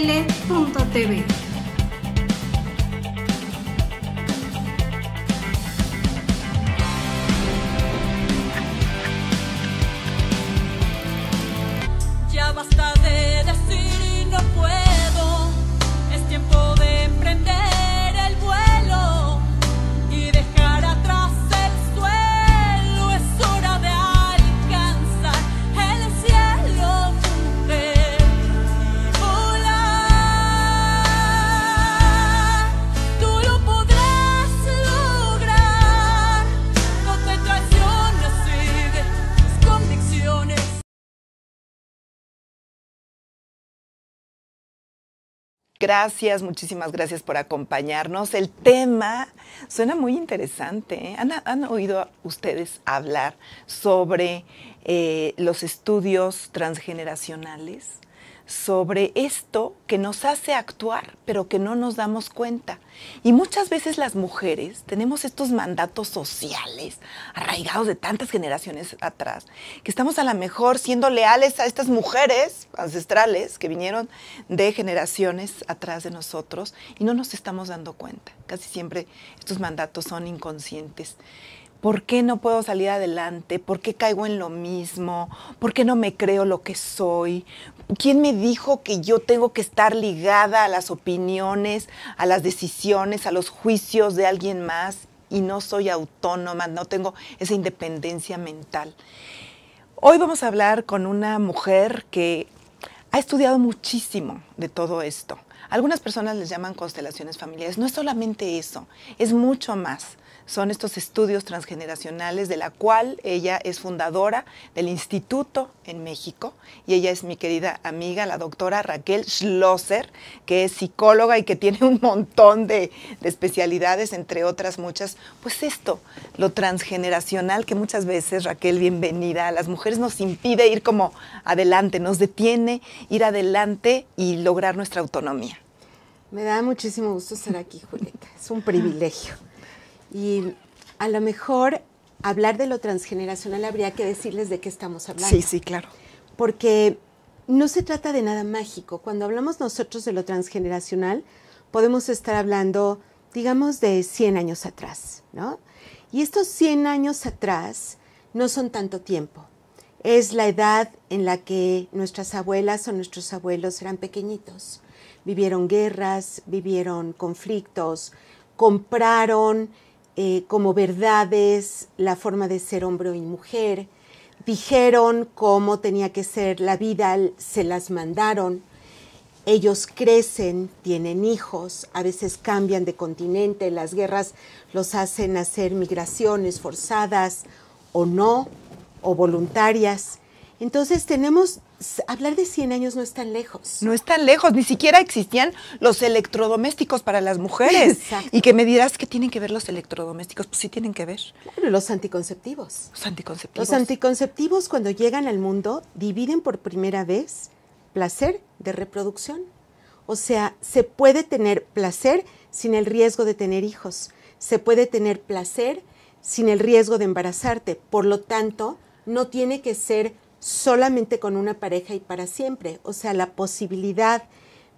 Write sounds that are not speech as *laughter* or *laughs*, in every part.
tele.tv. Gracias, muchísimas gracias por acompañarnos. El tema suena muy interesante. ¿eh? ¿Han, oído ustedes hablar sobre eh, los estudios transgeneracionales? sobre esto que nos hace actuar, pero que no nos damos cuenta. Y muchas veces las mujeres tenemos estos mandatos sociales arraigados de tantas generaciones atrás, que estamos a lo mejor siendo leales a estas mujeres ancestrales que vinieron de generaciones atrás de nosotros y no nos estamos dando cuenta. Casi siempre estos mandatos son inconscientes. ¿Por qué no puedo salir adelante? ¿Por qué caigo en lo mismo? ¿Por qué no me creo lo que soy? ¿Quién me dijo que yo tengo que estar ligada a las opiniones, a las decisiones, a los juicios de alguien más y no soy autónoma, no tengo esa independencia mental? Hoy vamos a hablar con una mujer que ha estudiado muchísimo de todo esto. Algunas personas les llaman constelaciones familiares. No es solamente eso, es mucho más son estos estudios transgeneracionales de la cual ella es fundadora del instituto en México y ella es mi querida amiga, la doctora Raquel Schlosser, que es psicóloga y que tiene un montón de, especialidades, entre otras muchas. Pues esto, lo transgeneracional que muchas veces, Raquel, bienvenida, a las mujeres nos impide ir como adelante, nos detiene ir adelante y lograr nuestra autonomía. Me da muchísimo gusto estar aquí, Julieta. Es un privilegio. Y a lo mejor hablar de lo transgeneracional habría que decirles de qué estamos hablando. Sí, sí, claro. Porque no se trata de nada mágico. Cuando hablamos nosotros de lo transgeneracional, podemos estar hablando, digamos, de 100 años atrás, ¿no? Y estos 100 años atrás no son tanto tiempo. Es la edad en la que nuestras abuelas o nuestros abuelos eran pequeñitos. Vivieron guerras, vivieron conflictos, compraron, eh, como verdades, la forma de ser hombre y mujer, dijeron cómo tenía que ser la vida, se las mandaron, ellos crecen, tienen hijos, a veces cambian de continente, las guerras los hacen hacer migraciones forzadas o no, o voluntarias. Entonces tenemos hablar de 100 años no es tan lejos. No es tan lejos, ni siquiera existían los electrodomésticos para las mujeres. Y que me dirás que tienen que ver los electrodomésticos, pues sí tienen que ver. los anticonceptivos. Los anticonceptivos. Los anticonceptivos cuando llegan al mundo dividen por primera vez placer de reproducción. O sea, se puede tener placer sin el riesgo de tener hijos. Se puede tener placer sin el riesgo de embarazarte. Por lo tanto, no tiene que ser solamente con una pareja y para siempre. O sea, la posibilidad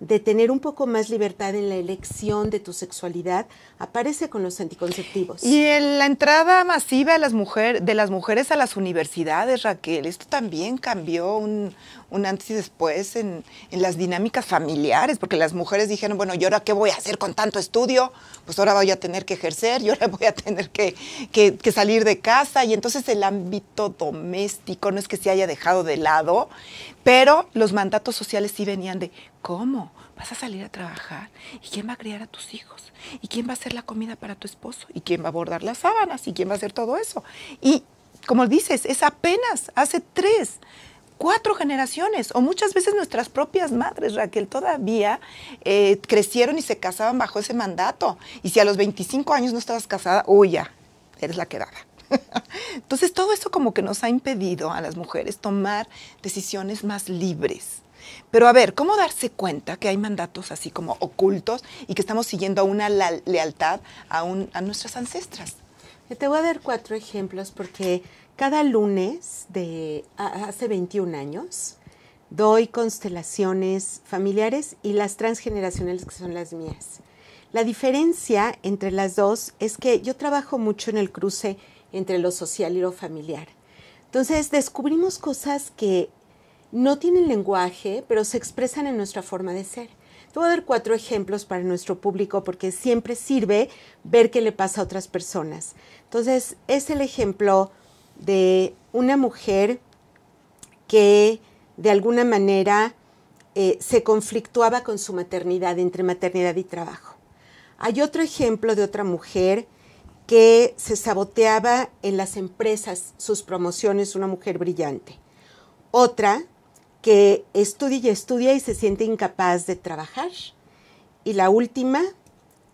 de tener un poco más libertad en la elección de tu sexualidad aparece con los anticonceptivos. Y en la entrada masiva de las, mujeres, a las universidades, Raquel, esto también cambió un, antes y después en, las dinámicas familiares, porque las mujeres dijeron, bueno, yo ahora qué voy a hacer con tanto estudio? Pues ahora voy a tener que ejercer, yo ahora *laughs* voy a tener que salir de casa, y entonces el ámbito doméstico no es que se haya dejado de lado, pero los mandatos sociales sí venían de ¿Cómo? ¿Vas a salir a trabajar? ¿Y quién va a criar a tus hijos? ¿Y quién va a hacer la comida para tu esposo? ¿Y quién va a bordar las sábanas? ¿Y quién va a hacer todo eso? Y como dices, es apenas hace tres, cuatro generaciones, o muchas veces nuestras propias madres, Raquel, todavía eh, crecieron y se casaban bajo ese mandato. Y si a los 25 años no estabas casada, uy, ya, eres la quedada. *laughs* Entonces todo eso como que nos ha impedido a las mujeres tomar decisiones más libres pero a ver, ¿cómo darse cuenta que hay mandatos así como ocultos y que estamos siguiendo a una lealtad a, a nuestras ancestras? Eh, te voy a dar cuatro ejemplos porque cada lunes de hace 21 años doy constelaciones familiares y las transgeneracionales que son las mías. La diferencia entre las dos es que yo trabajo mucho en el cruce entre lo social y lo familiar. Entonces descubrimos cosas que no tienen lenguaje, pero se expresan en nuestra forma de ser. Te voy a dar cuatro ejemplos para nuestro público porque siempre sirve ver qué le pasa a otras personas. Entonces, es el ejemplo de una mujer que de alguna manera eh, se conflictuaba con su maternidad, entre maternidad y trabajo. Hay otro ejemplo de otra mujer que se saboteaba en las empresas sus promociones, una mujer brillante. Otra que estudia y estudia y se siente incapaz de trabajar. Y la última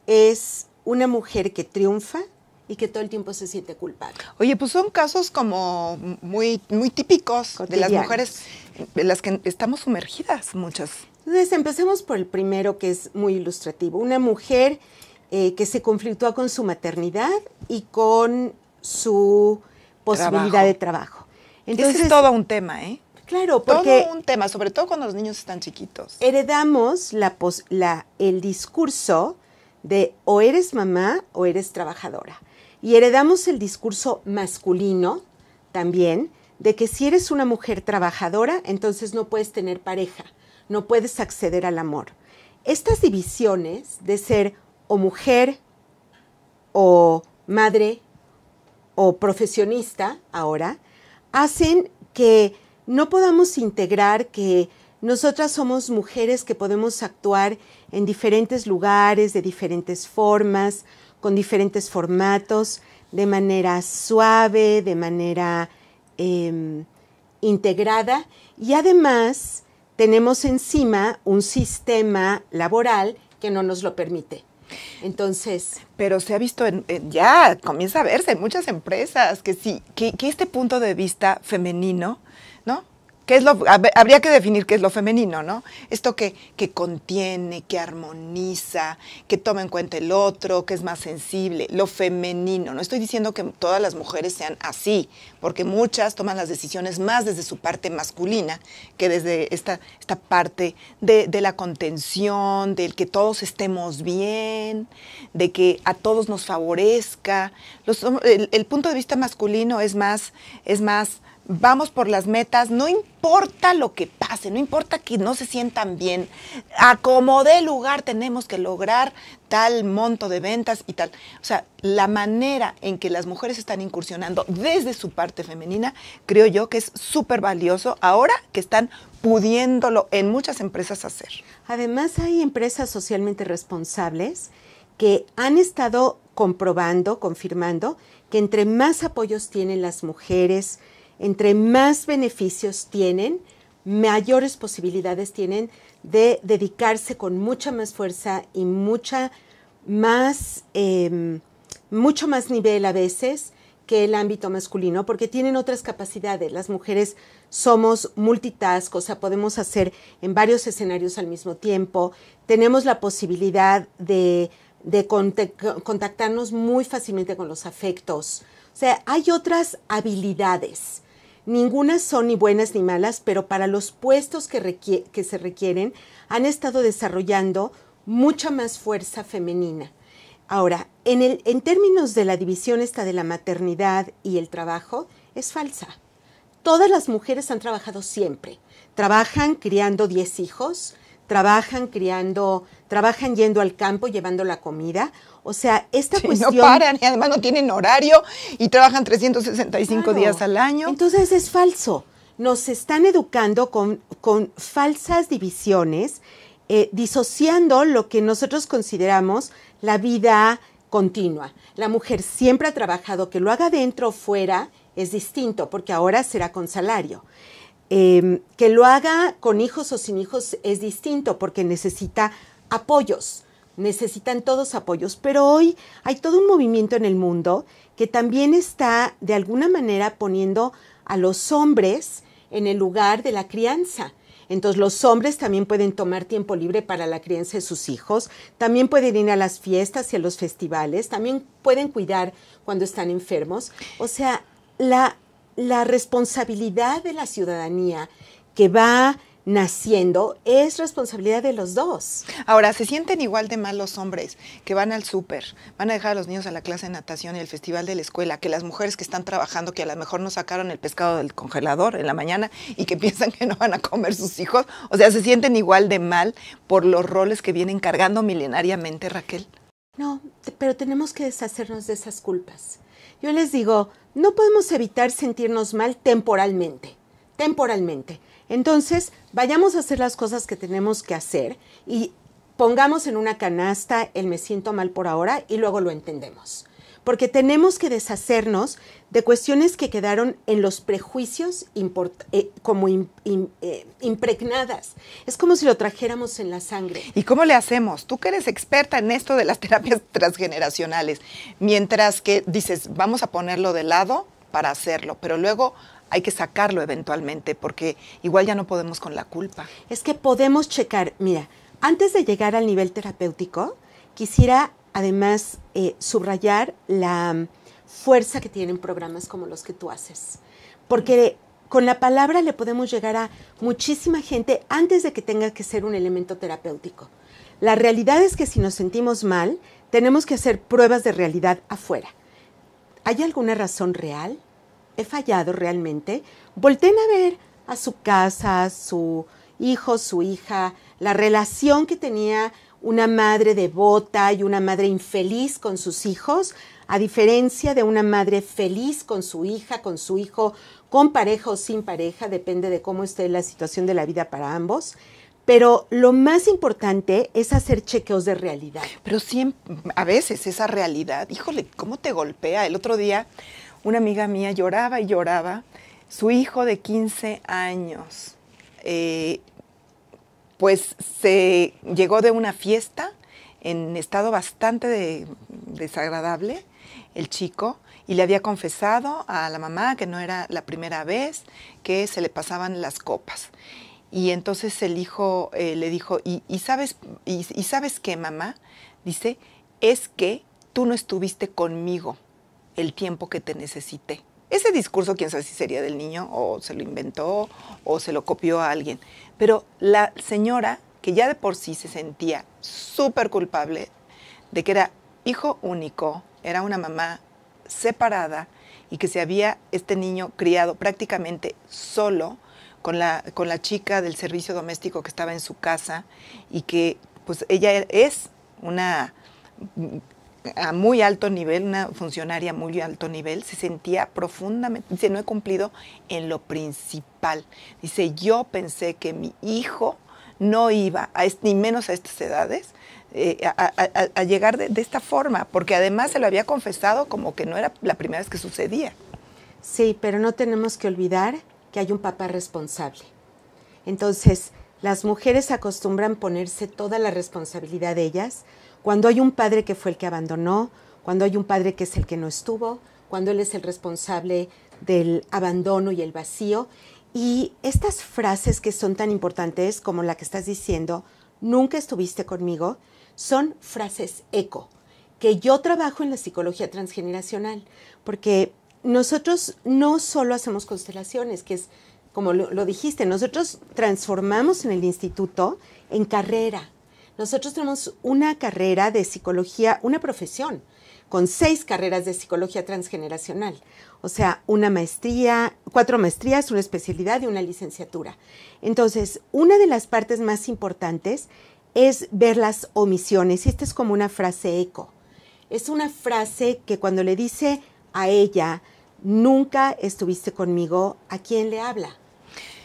es una mujer que triunfa y que todo el tiempo se siente culpable. Oye, pues son casos como muy, muy típicos de las mujeres de las que estamos sumergidas muchas. Entonces, empecemos por el primero que es muy ilustrativo. Una mujer eh, que se conflictúa con su maternidad y con su posibilidad de trabajo. Entonces, Ese es todo un tema, ¿eh? Claro, porque todo un tema, sobre todo cuando los niños están chiquitos. Heredamos la, el discurso de o eres mamá o eres trabajadora. Y heredamos el discurso masculino también de que si eres una mujer trabajadora, entonces no puedes tener pareja, no puedes acceder al amor. Estas divisiones de ser o mujer o madre o profesionista ahora hacen que no podamos integrar que nosotras somos mujeres que podemos actuar en diferentes lugares, de diferentes formas, con diferentes formatos, de manera suave, de manera em, integrada y además tenemos encima un sistema laboral que no nos lo permite. Entonces. Pero se ha visto, ya comienza a verse en muchas empresas que sí, que, este punto de vista femenino ¿no? ¿Qué es lo, habría que definir qué es lo femenino, ¿no? Esto que, que contiene, que armoniza, que toma en cuenta el otro, que es más sensible, lo femenino. No estoy diciendo que todas las mujeres sean así, porque muchas toman las decisiones más desde su parte masculina que desde esta, esta parte de, la contención, del que todos estemos bien, de que a todos nos favorezca. el, punto de vista masculino es más, es más vamos por las metas, no importa lo que pase, no importa que no se sientan bien, a como dé lugar tenemos que lograr tal monto de ventas y tal. O sea, la manera en que las mujeres están incursionando desde su parte femenina, creo yo que es súper valioso ahora que están pudiéndolo en muchas empresas hacer. Además, hay empresas socialmente responsables que han estado comprobando, confirmando, que entre más apoyos tienen las mujeres, entre más beneficios tienen, mayores posibilidades tienen de dedicarse con mucha más fuerza y mucha más, em, mucho más nivel a veces que el ámbito masculino, porque tienen otras capacidades. Las mujeres somos multitask, o sea, podemos hacer en varios escenarios al mismo tiempo, tenemos la posibilidad de, de contactarnos muy fácilmente con los afectos. O sea, hay otras habilidades Ningunas son ni buenas ni malas, pero para los puestos que, se requieren han estado desarrollando mucha más fuerza femenina. Ahora, en, en términos de la división esta de la maternidad y el trabajo, es falsa. Todas las mujeres han trabajado siempre. Trabajan criando 10 hijos, trabajan criando, trabajan yendo al campo, llevando la comida. O sea, esta cuestión... No paran y además no tienen horario y trabajan 365 días al año. Entonces es falso. Nos están educando con, falsas divisiones, eh, disociando lo que nosotros consideramos la vida continua. La mujer siempre ha trabajado, que lo haga dentro o fuera, es distinto, porque ahora será con salario. Em, que lo haga con hijos o sin hijos es distinto porque necesita apoyos, necesitan todos apoyos, pero hoy hay todo un movimiento en el mundo que también está de alguna manera poniendo a los hombres en el lugar de la crianza. Entonces los hombres también pueden tomar tiempo libre para la crianza de sus hijos, también pueden ir a las fiestas y a los festivales, también pueden cuidar cuando están enfermos. O sea, la la responsabilidad de la ciudadanía que va naciendo es responsabilidad de los dos. Ahora, se sienten igual de mal los hombres que van al súper, van a dejar a los niños a la clase de natación y al festival de la escuela, que las mujeres que están trabajando, que a lo mejor no sacaron el pescado del congelador en la mañana y que *laughs* piensan que no van a comer sus hijos. O sea, se sienten igual de mal por los roles que vienen cargando milenariamente, Raquel. No, pero tenemos que deshacernos de esas culpas. Yo les digo, no podemos evitar sentirnos mal temporalmente, temporalmente. Entonces, vayamos a hacer las cosas que tenemos que hacer y pongamos en una canasta el me siento mal por ahora y luego lo entendemos porque tenemos que deshacernos de cuestiones que quedaron en los prejuicios eh, como eh, impregnadas. Es como si lo trajéramos en la sangre. ¿Y cómo le hacemos? Tú que eres experta en esto de las *laughs* terapias transgeneracionales, mientras que dices, vamos a ponerlo de lado para hacerlo, pero luego hay que sacarlo eventualmente porque igual ya no podemos con la culpa. Es que podemos checar, mira, antes de llegar al nivel terapéutico, quisiera además eh, subrayar la mm, fuerza que tienen programas como los que tú haces. Porque con la palabra le podemos llegar a muchísima gente antes de que tenga que ser un elemento terapéutico. La realidad es que si nos sentimos mal, tenemos que hacer pruebas de realidad afuera. ¿Hay alguna razón real? ¿He fallado realmente? Volten a ver a su casa, su hijo, su hija, la relación que tenía una madre devota y una madre infeliz con sus hijos, a diferencia de una madre feliz con su hija, con su hijo, con pareja o sin pareja, depende de cómo esté la situación de la vida para ambos. Pero lo más importante es hacer chequeos de realidad. Pero siempre, a veces esa realidad, híjole, ¿cómo te golpea? El otro día una amiga mía lloraba y lloraba, su hijo de 15 años. Eh, pues se llegó de una fiesta en estado bastante desagradable el chico y le había confesado a la mamá que no era la primera vez que se le pasaban las copas. Y entonces el hijo eh, le dijo, ¿Y, sabes, ¿y sabes qué, mamá? Dice, es que tú no estuviste conmigo el tiempo que te necesité. Ese discurso, quién sabe si sería del niño, o se lo inventó, o se lo copió a alguien. Pero la señora, que ya de por sí se sentía súper culpable de que era hijo único, era una mamá separada y que se había este niño criado prácticamente solo con la, con la chica del servicio doméstico que estaba en su casa y que pues ella es una a muy alto nivel, una funcionaria a muy alto nivel, se sentía profundamente, dice, no he cumplido en lo principal. Dice, yo pensé que mi hijo no iba, ni menos a estas edades, eh, a, llegar de, esta forma, porque además se lo había confesado como que no era la primera vez que sucedía. Sí, pero no tenemos que olvidar que hay un papá responsable. Entonces, las mujeres acostumbran ponerse toda la responsabilidad de ellas, cuando hay un padre que fue el que abandonó, cuando hay un padre que es el que no estuvo, cuando él es el responsable del abandono y el vacío. Y estas frases que son tan importantes como la que estás diciendo, nunca estuviste conmigo, son frases eco, que yo trabajo en la psicología transgeneracional, porque nosotros no solo hacemos constelaciones, que es como lo, dijiste, nosotros transformamos en el instituto en carrera, nosotros tenemos una carrera de psicología, una profesión, con seis carreras de psicología transgeneracional, o sea, una maestría, cuatro maestrías, una especialidad y una licenciatura. Entonces, una de las partes más importantes es ver las omisiones, y esta es como una frase eco. Es una frase que cuando le dice a ella, nunca estuviste conmigo, ¿a quién le habla?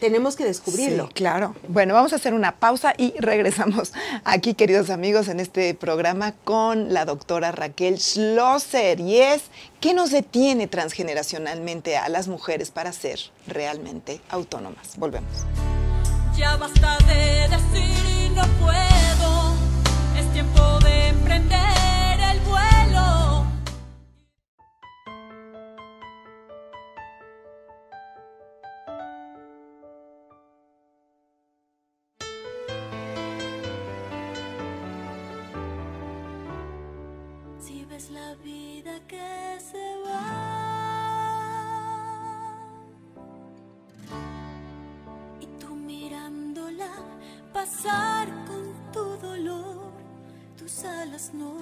tenemos que descubrirlo. claro. Bueno, vamos a hacer una pausa y *laughs* regresamos aquí, queridos amigos, en este programa con la doctora Raquel Schlosser. Y es, ¿qué nos detiene transgeneracionalmente a las mujeres para ser realmente autónomas? Volvemos. Ya basta de decir no puedo, es tiempo de emprender. es la vida que se va. Y tú mirándola pasar con tu dolor, tus alas no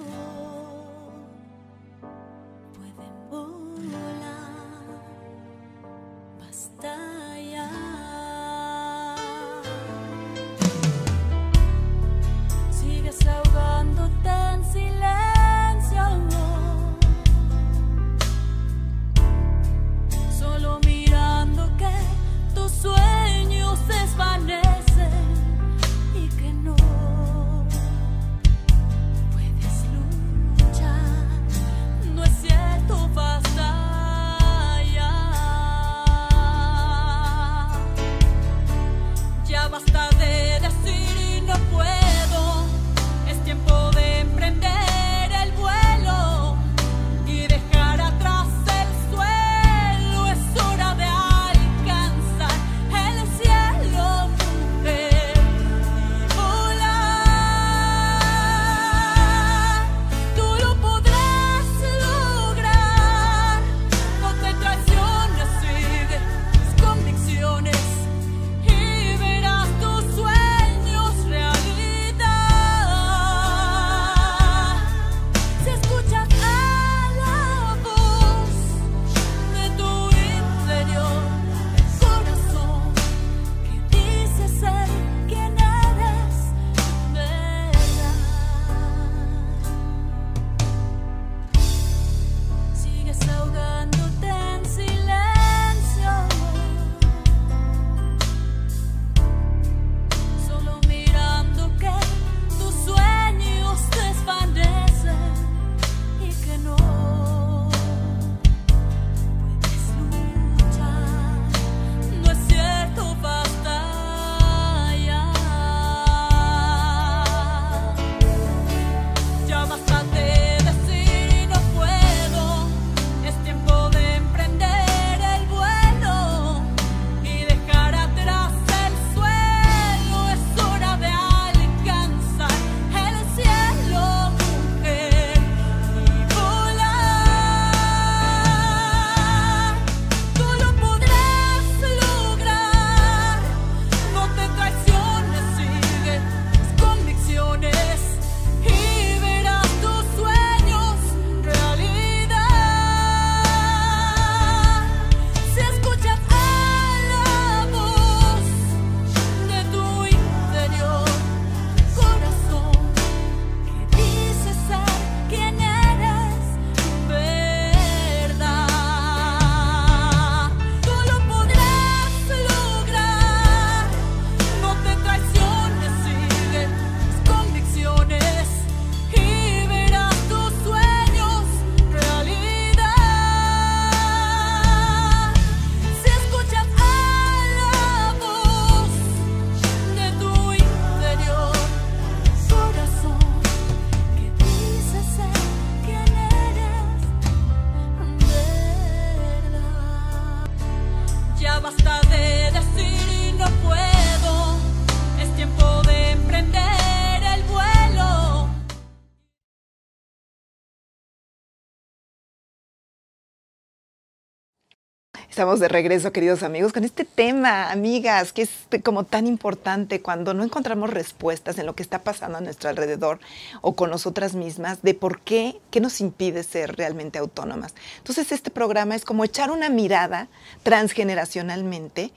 Estamos de regreso, queridos amigos, con este tema, amigas, que es como tan importante cuando no encontramos respuestas en lo que está pasando a nuestro alrededor o con nosotras mismas, de por qué, qué nos impide ser realmente autónomas. Entonces, este programa es como echar una mirada transgeneracionalmente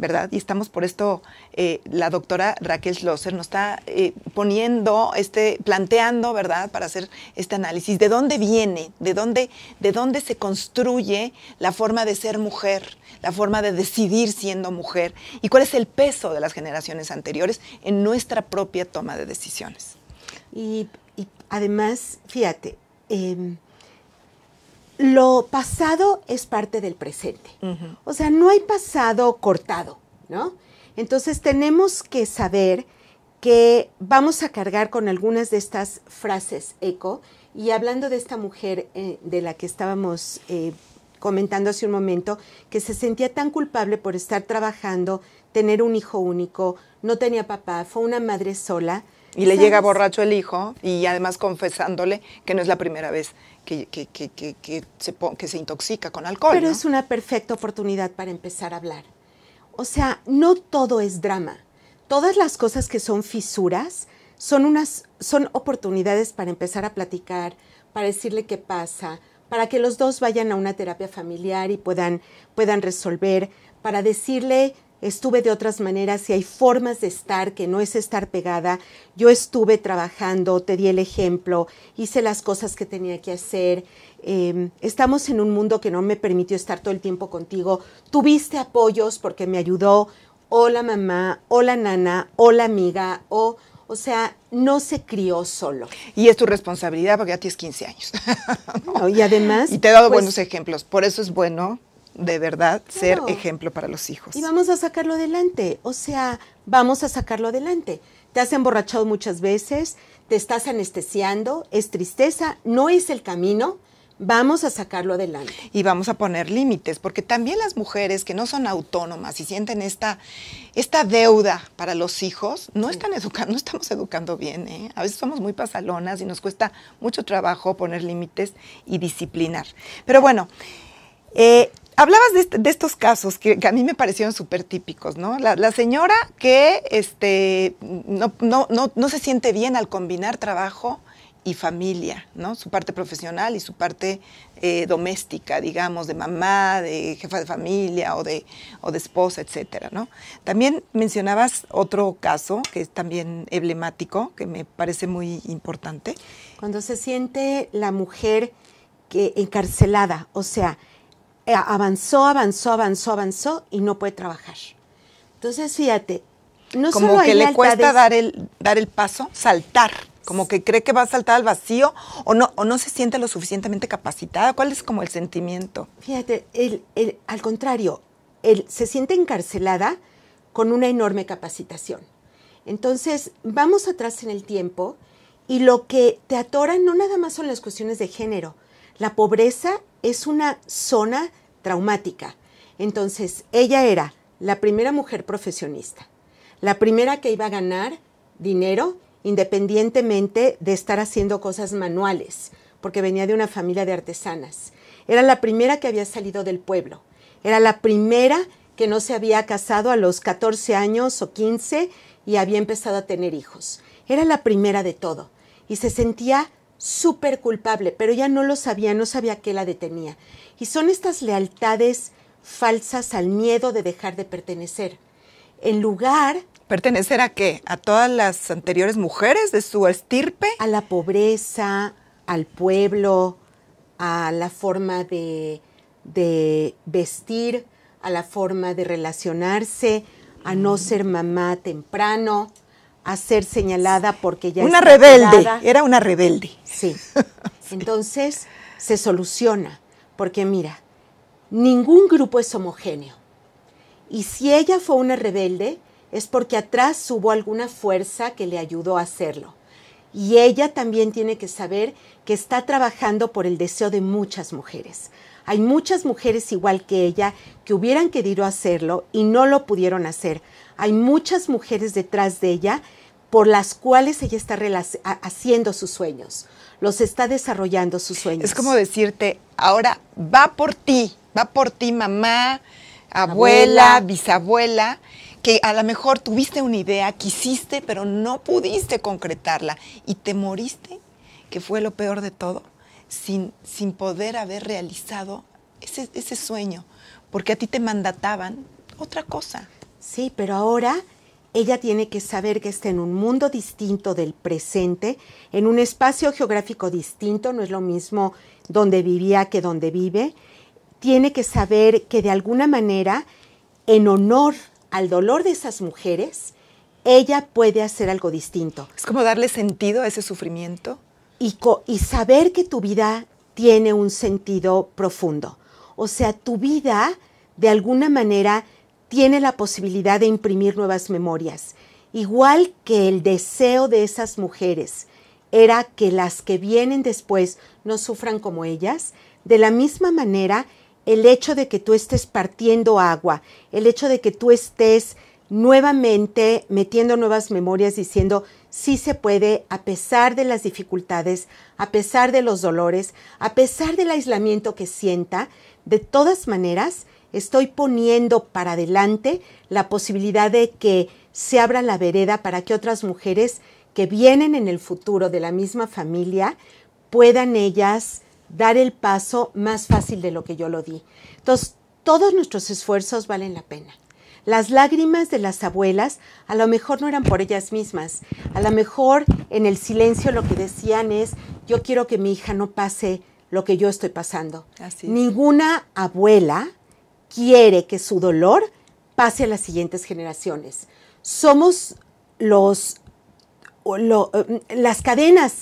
¿verdad? Y estamos por esto, eh, la doctora Raquel Schlosser nos está eh, poniendo, este, planteando, ¿verdad?, para hacer este análisis. ¿De dónde viene? ¿De dónde, ¿De dónde se construye la forma de ser mujer? La forma de decidir siendo mujer? ¿Y cuál es el peso de las generaciones anteriores en nuestra propia toma de decisiones? Y, además, fíjate, em, lo pasado es parte del presente. O sea, no hay pasado cortado, ¿no? Entonces tenemos que saber que vamos a cargar con algunas de estas frases eco. Y hablando de esta mujer eh, de la que estábamos eh, comentando hace un momento, que se sentía tan culpable por estar trabajando, tener un hijo único, no tenía papá, fue una madre sola. Y le llega borracho el hijo y además confesándole que no es la primera vez que, se, que se intoxica con alcohol. Pero es una perfecta oportunidad para empezar a hablar. O sea, no todo es drama. Todas las cosas que son fisuras son, unas, son oportunidades para empezar a platicar, para decirle qué pasa, para que los dos vayan a una terapia familiar y puedan, puedan resolver, para decirle estuve de otras maneras y hay formas de estar que no es estar pegada. Yo estuve trabajando, te di el ejemplo, hice las cosas que tenía que hacer. Em, estamos en un mundo que no me permitió estar todo el tiempo contigo. Tuviste apoyos porque me ayudó o la mamá, o la nana, o la amiga, o... O sea, no se crió solo. Y es tu responsabilidad porque ya tienes 15 años. *laughs* y además... Y te he dado pues buenos ejemplos. Por eso es bueno de verdad ser ejemplo para los hijos. Y vamos a sacarlo adelante, o sea, vamos a sacarlo adelante. Te has emborrachado muchas veces, te estás anestesiando, es tristeza, no es el camino, vamos a sacarlo adelante. Y vamos a poner límites, porque también las mujeres que no son autónomas y sienten esta, esta deuda para los hijos, no están educando, no estamos educando bien. ¿eh? A veces somos muy pasalonas y nos cuesta mucho trabajo poner límites y disciplinar. Pero bueno, eh, hablabas de, estos casos que, a mí me parecieron súper típicos, ¿no? La, señora que este, no, se siente bien al combinar trabajo y familia, ¿no? Su parte profesional y su parte eh, doméstica, digamos, de mamá, de jefa de familia o de, o de esposa, etcétera, ¿no? También mencionabas otro caso que es también emblemático, que me parece muy importante. Cuando se siente la mujer que encarcelada, o sea, eh, avanzó, avanzó, avanzó, avanzó y no puede trabajar. Entonces, fíjate, no como que le cuesta dar el, dar el paso, saltar, como que cree que va a saltar al vacío o no, no se siente lo suficientemente capacitada. ¿Cuál es como el sentimiento? Fíjate, al contrario, él se siente encarcelada con una enorme capacitación. Entonces, vamos atrás en el tiempo y lo que te atora no nada más son las cuestiones de género. La pobreza es una zona traumática. Entonces, ella era la primera mujer profesionista, la primera que iba a ganar dinero independientemente de estar haciendo cosas manuales, porque venía de una familia de artesanas. Era la primera que había salido del pueblo, era la primera que no se había casado a los 14 años o 15 y había empezado a tener hijos. Era la primera de todo y se sentía súper culpable, pero ya no lo sabía, no sabía qué la detenía. Y son estas lealtades falsas al miedo de dejar de pertenecer. En lugar... ¿Pertenecer a qué? ¿A todas las anteriores mujeres de su estirpe? A la pobreza, al pueblo, a la forma de, vestir, a la forma de relacionarse, a no mm. ser mamá temprano, a ser señalada porque ya... Una rebelde, era una rebelde. sí. *laughs* Entonces se soluciona. Porque mira, ningún grupo es homogéneo. Y si ella fue una rebelde, es porque atrás hubo alguna fuerza que le ayudó a hacerlo. Y ella también tiene que saber que está trabajando por el deseo de muchas mujeres. Hay muchas mujeres igual que ella que hubieran querido hacerlo y no lo pudieron hacer. Hay muchas mujeres detrás de ella por las cuales ella está haciendo sus sueños los está desarrollando sus sueños. Es como decirte, ahora va por ti, va por ti mamá, abuela, bisabuela que a lo mejor tuviste una idea, quisiste, pero no pudiste concretarla y te moriste, que fue lo peor de todo, sin, sin poder haber realizado ese, ese sueño, porque a ti te mandataban otra cosa. Sí, pero ahora ella tiene que saber que está en un mundo distinto del presente, en un espacio geográfico distinto, no es lo mismo donde vivía que donde vive. Tiene que saber que de alguna manera, en honor al dolor de esas mujeres, ella puede hacer algo distinto. Es como darle sentido a ese sufrimiento. Y, y saber que tu vida tiene un sentido profundo. O sea, tu vida, de alguna manera, tiene la posibilidad de imprimir nuevas memorias, igual que el deseo de esas mujeres era que las que vienen después no sufran como ellas, de la misma manera el hecho de que tú estés partiendo agua, el hecho de que tú estés nuevamente metiendo nuevas memorias diciendo sí se puede a pesar de las dificultades, a pesar de los dolores, a pesar del aislamiento que sienta, de todas maneras Estoy poniendo para adelante la posibilidad de que se abra la vereda para que otras mujeres que vienen en el futuro de la misma familia puedan ellas dar el paso más fácil de lo que yo lo di. Entonces, todos nuestros esfuerzos valen la pena. Las lágrimas de las abuelas a lo mejor no eran por ellas mismas, a lo mejor en el silencio lo que decían es, yo quiero que mi hija no pase lo que yo estoy pasando. Ninguna abuela quiere que su dolor pase a las siguientes generaciones. Somos los, eh, las cadenas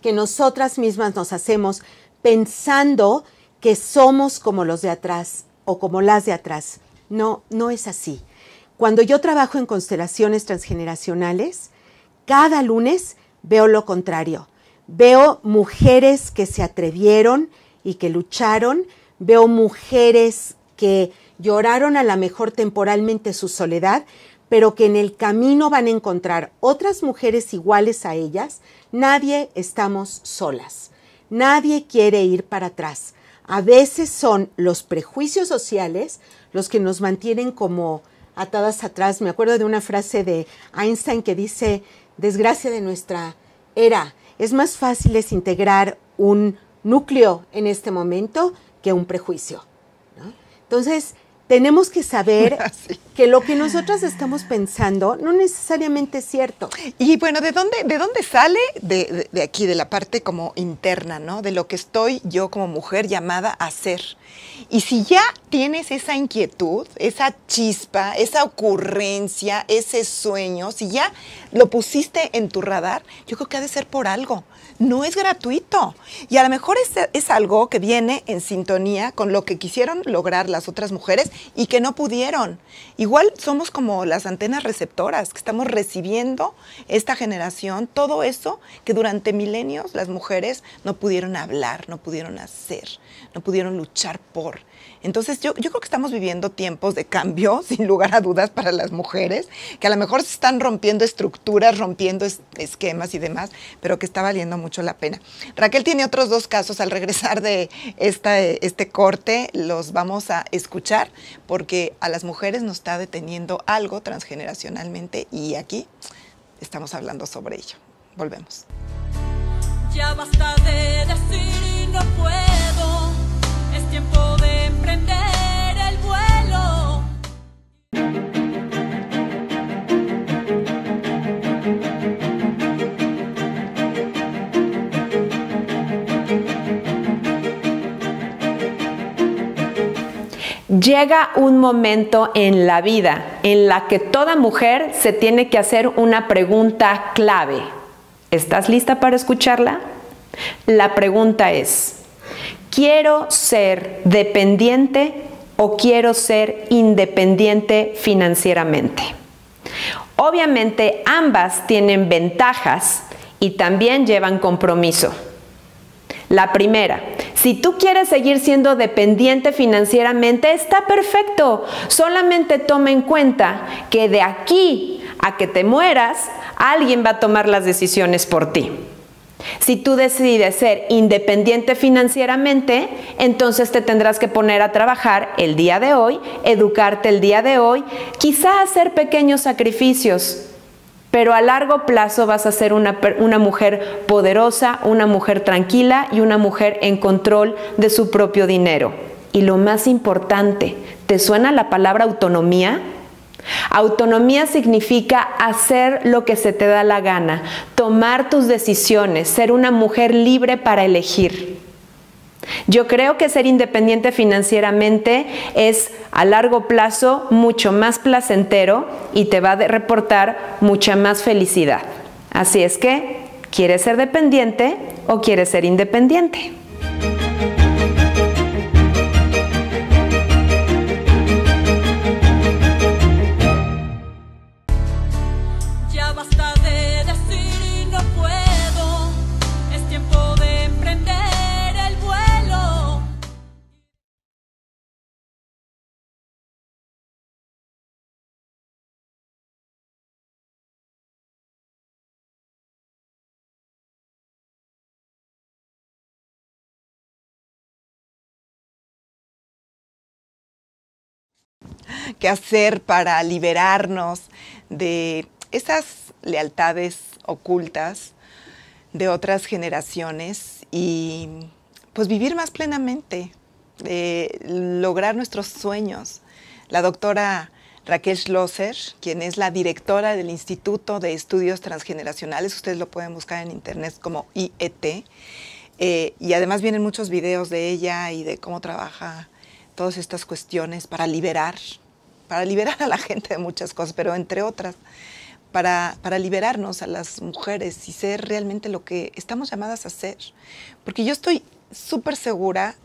que nosotras mismas nos hacemos pensando que somos como los de atrás o como las de atrás. No, no es así. Cuando yo trabajo en constelaciones transgeneracionales, cada lunes veo lo contrario. Veo mujeres que se atrevieron y que lucharon, veo mujeres que lloraron a la mejor temporalmente su soledad, pero que en el camino van a encontrar otras mujeres iguales a ellas, nadie estamos solas. Nadie quiere ir para atrás. A veces son los prejuicios sociales los que nos mantienen como atadas atrás. Me acuerdo de una frase de Einstein que dice, desgracia de nuestra era, es más fácil integrar un núcleo en este momento que un prejuicio. Entonces, tenemos que saber *laughs* ah, que lo que nosotras estamos pensando no necesariamente es cierto. Y bueno, ¿de dónde, de dónde sale? De, de, aquí, de la parte como interna, ¿no? De lo que estoy yo como mujer llamada a ser. Y si ya tienes esa inquietud, esa chispa, esa ocurrencia, ese sueño, si ya lo pusiste en tu radar, yo creo que ha de ser por algo no es gratuito. Y a lo mejor es, algo que viene en sintonía con lo que quisieron lograr las otras mujeres y que no pudieron. Igual somos como las antenas receptoras, que estamos recibiendo esta generación, todo eso que durante milenios las mujeres no pudieron hablar, no pudieron hacer, no pudieron luchar por. Entonces yo, creo que estamos viviendo tiempos de cambio, *laughs* sin lugar a dudas, para las mujeres, que a lo mejor se están rompiendo estructuras, rompiendo esquemas y demás, pero que está valiendo mucho la pena. Raquel tiene otros dos casos al regresar de este corte, los vamos a escuchar porque a las mujeres nos está deteniendo algo transgeneracionalmente y aquí estamos hablando sobre ello. Volvemos. Ya basta de no el vuelo. Llega un momento en la vida en la que toda mujer se tiene que hacer una pregunta clave. ¿Estás lista para escucharla? La pregunta es, ¿Quiero ser dependiente o quiero ser independiente financieramente? Obviamente ambas tienen ventajas y también llevan compromiso. La primera, si tú quieres seguir siendo dependiente financieramente, está perfecto. Solamente toma en cuenta que de aquí a que te mueras, alguien va a tomar las decisiones por ti. Si tú decides ser independiente financieramente, entonces te tendrás que poner a trabajar el día de hoy, educarte el día de hoy, quizá hacer pequeños sacrificios, pero a largo plazo vas a ser una, mujer poderosa, una mujer tranquila y una mujer en control de su propio dinero. Y lo más importante, ¿te suena la palabra autonomía? Autonomía significa hacer lo que se te da la gana, tomar tus decisiones, ser una mujer libre para elegir. Yo creo que ser independiente financieramente es a largo plazo mucho más placentero y te va a reportar mucha más felicidad. Así es que, ¿quieres ser dependiente o quieres ser independiente? qué hacer para liberarnos de esas lealtades ocultas de otras generaciones y pues vivir más plenamente, eh, lograr nuestros sueños. La doctora Raquel Schlosser, quien es la directora del Instituto de Estudios Transgeneracionales, ustedes lo pueden buscar en internet como IET, eh, y además vienen muchos videos de ella y de cómo trabaja todas estas cuestiones para liberar para liberar a la gente de muchas cosas, pero entre otras, para, liberarnos a las mujeres y ser realmente lo que estamos llamadas a ser. Porque yo estoy súper segura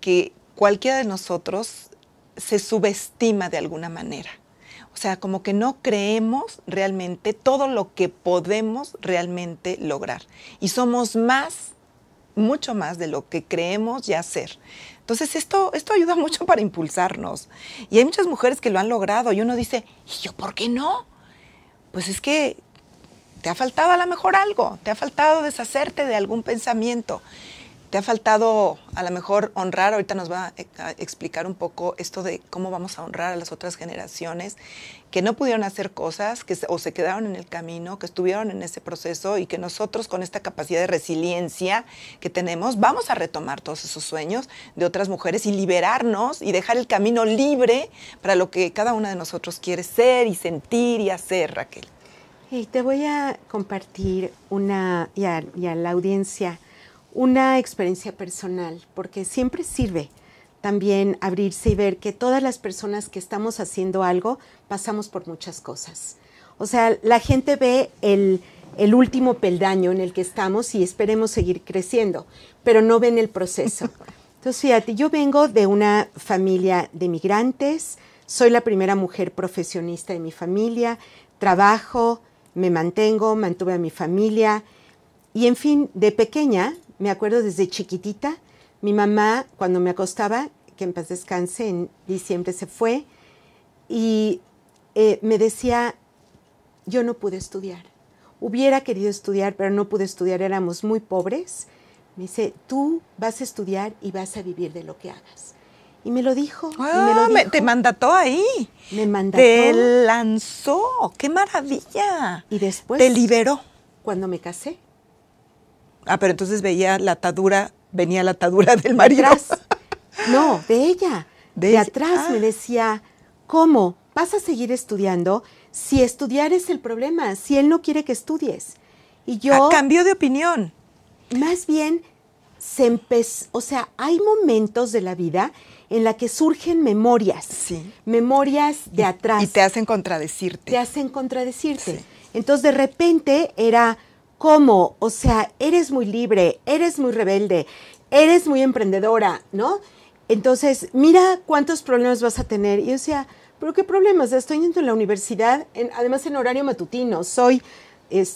que cualquiera de nosotros se subestima de alguna manera. O sea, como que no creemos realmente todo lo que podemos realmente lograr. Y somos más, mucho más de lo que creemos ya ser. Entonces, esto, esto ayuda mucho para impulsarnos. Y hay muchas mujeres que lo han logrado y uno dice, ¿y yo por qué no? Pues es que te ha faltado a lo mejor algo, te ha faltado deshacerte de algún pensamiento te ha faltado a lo mejor honrar, ahorita nos va e, a explicar un poco esto de cómo vamos a honrar a las otras generaciones que no pudieron hacer cosas que, o se quedaron en el camino, que estuvieron en ese proceso y que nosotros con esta capacidad de resiliencia que tenemos vamos a retomar todos esos sueños de otras mujeres y liberarnos y dejar el camino libre para lo que cada una de nosotros quiere ser y sentir y hacer, Raquel. Y te voy a compartir una, ya, la audiencia, una experiencia personal, porque siempre sirve también abrirse y ver que todas las personas que estamos haciendo algo pasamos por muchas cosas. O sea, la gente ve el, último peldaño en el que estamos y esperemos seguir creciendo, pero no ven el proceso. *laughs* Entonces, fíjate, yo vengo de una familia de migrantes, soy la primera mujer profesionista de mi familia, trabajo, me mantengo, mantuve a mi familia y en fin, de pequeña me acuerdo desde chiquitita, mi mamá cuando me acostaba, que en paz descanse, en diciembre se fue, y eh, me decía, yo no pude estudiar. Hubiera querido estudiar, pero no pude estudiar, éramos muy pobres. Me dice, tú vas a estudiar y vas a vivir de lo que hagas. Y me lo dijo. Ah, te mandató ahí. Me mandató. Te lanzó. ¡Qué maravilla! Y después. Te liberó. Cuando me casé, Ah, pero entonces veía la atadura, venía la atadura del marido. No, de ella. De, atrás me ah. decía, ¿cómo? ¿Vas a seguir estudiando? Si estudiar es el problema, si él no quiere que estudies. Y yo... Ah, cambió de opinión. Más bien, se empezó, o sea, hay momentos de la vida en la que surgen memorias. Sí. Memorias de atrás. Y te hacen contradecirte. Te hacen contradecirte. Entonces, de repente era ¿Cómo? O sea, eres muy libre, eres muy rebelde, eres muy emprendedora, ¿no? Entonces, mira cuántos problemas vas a tener. Y o sea, ¿pero qué problemas? Estoy yendo en la universidad, además en horario matutino, soy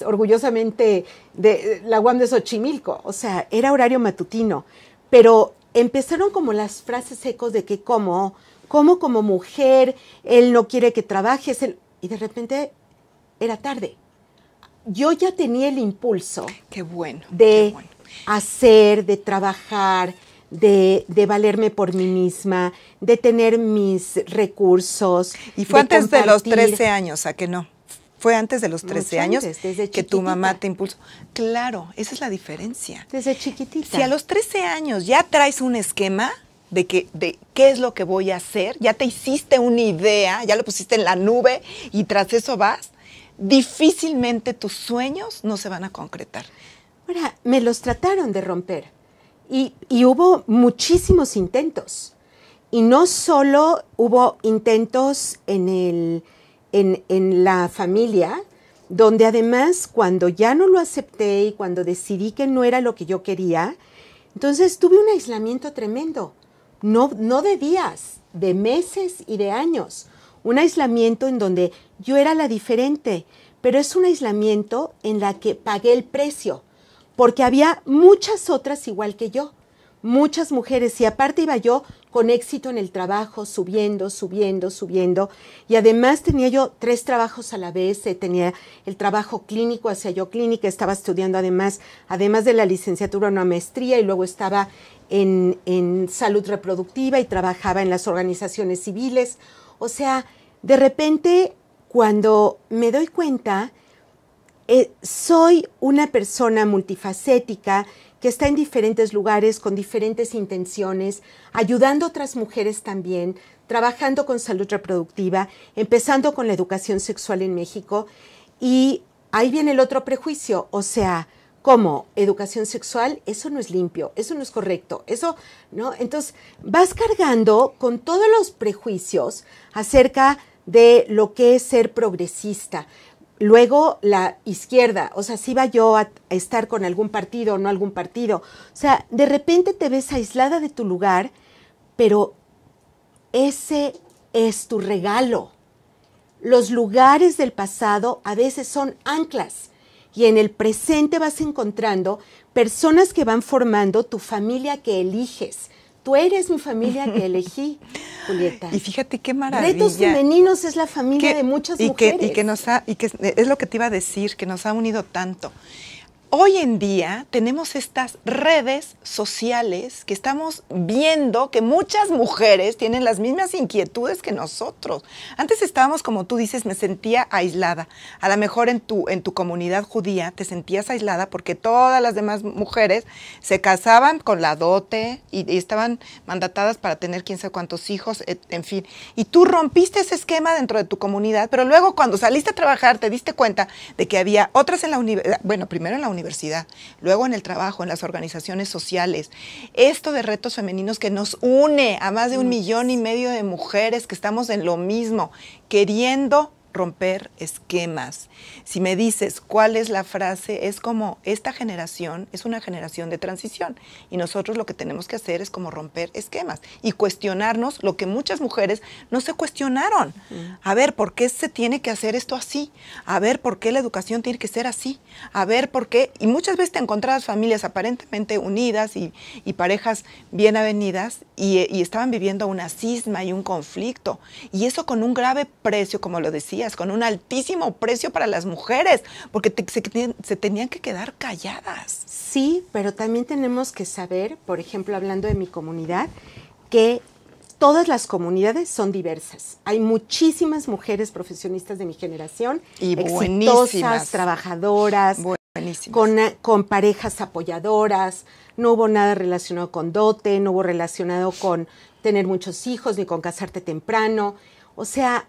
orgullosamente de, la UAM de Xochimilco, o sea, era horario matutino, pero empezaron como las frases secos de que cómo, cómo como mujer, él no quiere que trabajes, y de repente era tarde yo ya tenía el impulso. Qué bueno. De hacer, de trabajar, de, de, valerme por mí misma, de tener mis recursos. Y fue antes de los 13 años, ¿a que no? Fue antes de los 13 años que tu mamá te impulsó. Claro, esa es la diferencia. Desde chiquitita. Si a los 13 años ya traes un esquema, de, que, de qué es lo que voy a hacer, ya te hiciste una idea, ya lo pusiste en la nube y tras eso vas, difícilmente tus sueños no se van a concretar. Ahora, me los trataron de romper y, hubo muchísimos intentos. Y no solo hubo intentos en, el, en, la familia, donde además cuando ya no lo acepté y cuando decidí que no era lo que yo quería, entonces tuve un aislamiento tremendo. No, no de días, de meses y de años, un aislamiento en donde yo era la diferente, pero es un aislamiento en la que pagué el precio, porque había muchas otras igual que yo, muchas mujeres, y aparte iba yo con éxito en el trabajo, subiendo, subiendo, subiendo, y además tenía yo tres trabajos a la vez, eh, tenía el trabajo clínico, hacía yo clínica, estaba estudiando además, además de la licenciatura, una maestría, y luego estaba en, en salud reproductiva y trabajaba en las organizaciones civiles, o sea, de repente, cuando me doy cuenta, eh, soy una persona multifacética que está en diferentes lugares con diferentes intenciones, ayudando a otras mujeres también, trabajando con salud reproductiva, empezando con la educación sexual en México. Y ahí viene el otro prejuicio, o sea, como educación sexual, eso no es limpio, eso no es correcto, eso, ¿no? Entonces, vas cargando con todos los prejuicios acerca de lo que es ser progresista. Luego la izquierda, o sea, si va yo a, a estar con algún partido o no algún partido. O sea, de repente te ves aislada de tu lugar, pero ese es tu regalo. Los lugares del pasado a veces son anclas y en el presente vas encontrando personas que van formando tu familia que eliges. Tú eres mi familia que elegí, *laughs* Julieta. Y fíjate qué maravilla. Retos femeninos es la familia de muchas mujeres. Y que, y y es lo que te iba a decir, que nos ha unido tanto hoy en día tenemos estas redes sociales que estamos viendo que muchas mujeres tienen las mismas inquietudes que nosotros. Antes estábamos, como tú dices, me sentía aislada. A lo mejor en tu, en tu comunidad judía te sentías aislada porque todas las demás mujeres se casaban con la dote y, estaban mandatadas para tener quién sabe cuántos hijos, en fin. Y tú rompiste ese esquema dentro de tu comunidad, pero luego cuando saliste a trabajar te diste cuenta de que había otras en la universidad, bueno, primero en la universidad, universidad, luego en el trabajo, en las organizaciones sociales. Esto de retos femeninos que nos une a más de un mm. millón y medio de mujeres que estamos en lo mismo, queriendo romper esquemas. Si me dices cuál es la frase, es como esta generación es una generación de transición y nosotros lo que tenemos que hacer es como romper esquemas y cuestionarnos lo que muchas mujeres no se cuestionaron. A ver, ¿por qué se tiene que hacer esto así? A ver, ¿por qué la educación tiene que ser así? A ver, ¿por qué? Y muchas veces te encontrabas familias aparentemente unidas y, parejas bien avenidas y, y estaban viviendo una cisma y un conflicto. Y eso con un grave precio, como lo decía, con un altísimo precio para las mujeres, porque se, tenían que quedar calladas. Sí, pero también tenemos que saber, por ejemplo, hablando de mi comunidad, que todas las comunidades son diversas. Hay muchísimas mujeres profesionistas de mi generación, y exitosas, trabajadoras, Con, con, parejas apoyadoras. No hubo nada relacionado con dote, no hubo relacionado con tener muchos hijos ni con casarte temprano. O sea,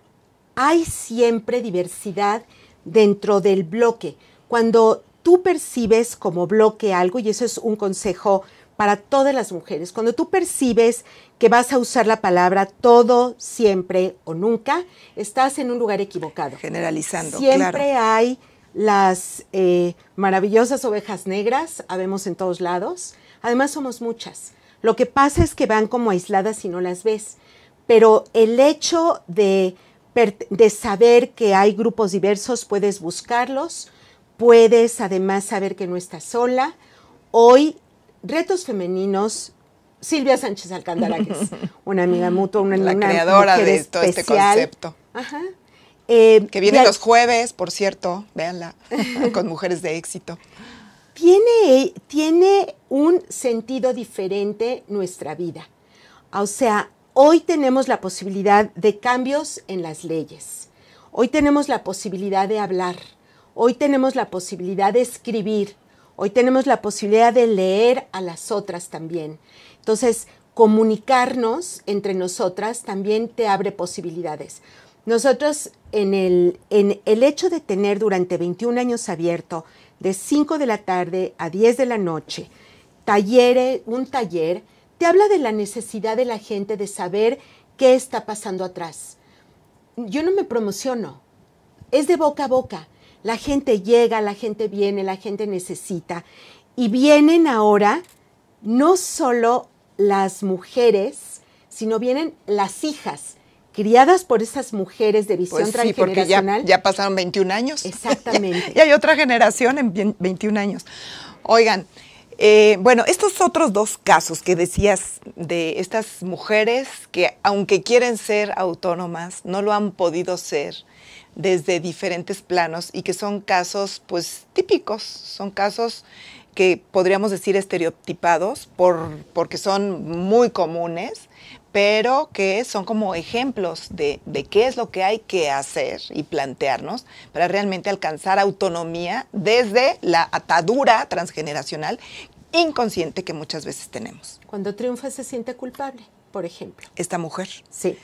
hay siempre diversidad dentro del bloque. Cuando tú percibes como bloque algo, y eso es un consejo para todas las mujeres, cuando tú percibes que vas a usar la palabra todo, siempre o nunca, estás en un lugar equivocado. Generalizando. Siempre hay las eh, maravillosas ovejas negras, habemos en todos lados. Además somos muchas. Lo que pasa es que van como aisladas y no las ves. Pero el hecho de de saber que hay grupos diversos, puedes buscarlos, puedes además saber que no estás sola. Hoy, Retos Femeninos, Silvia Sánchez Alcántara es *laughs* una amiga mutua, una, La creadora de todo este concepto. Ajá. Eh, que viene los jueves, por cierto, véanla, *laughs* con mujeres de éxito. Tiene, tiene un sentido diferente nuestra vida. O sea, Hoy tenemos la posibilidad de cambios en las leyes. Hoy tenemos la posibilidad de hablar. Hoy tenemos la posibilidad de escribir. Hoy tenemos la posibilidad de leer a las otras también. Entonces, comunicarnos entre nosotras también te abre posibilidades. Nosotros, en el, en el hecho de tener durante 21 años abierto, de 5 de la tarde a 10 de la noche, taller, eh, un taller habla de la necesidad de la gente de saber qué está pasando atrás. Yo no me promociono, es de boca a boca. La gente llega, la gente viene, la gente necesita. Y vienen ahora no solo las mujeres, sino vienen las hijas, criadas por esas mujeres de visión transgeneracional. Pues porque ya, pasaron 21 años. *laughs* Exactamente. Y hay otra generación en 21 años. Oigan, eh, bueno, estos otros dos casos que decías de estas mujeres que aunque quieren ser autónomas, no lo han podido ser desde diferentes planos y que son casos pues típicos, son casos que podríamos decir estereotipados por, porque son muy comunes pero que son como ejemplos de, qué es lo que hay que hacer y plantearnos para realmente alcanzar autonomía desde la atadura transgeneracional inconsciente que muchas veces tenemos. Cuando triunfa se siente culpable, por ejemplo. Esta mujer. Sí.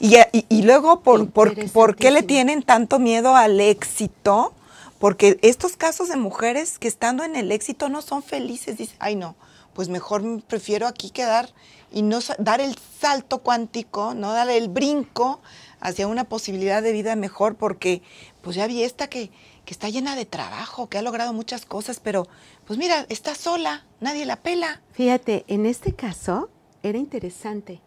Y, y, luego, por, por, por, qué le tienen tanto miedo al éxito? Porque estos casos de mujeres que estando en el éxito no son felices, dicen, ay no, pues mejor prefiero aquí quedar y no dar el salto cuántico, no dar el brinco hacia una posibilidad de vida mejor, porque pues ya vi esta que, que está llena de trabajo, que ha logrado muchas cosas, pero pues mira, está sola, nadie la pela. Fíjate, en este caso era interesante.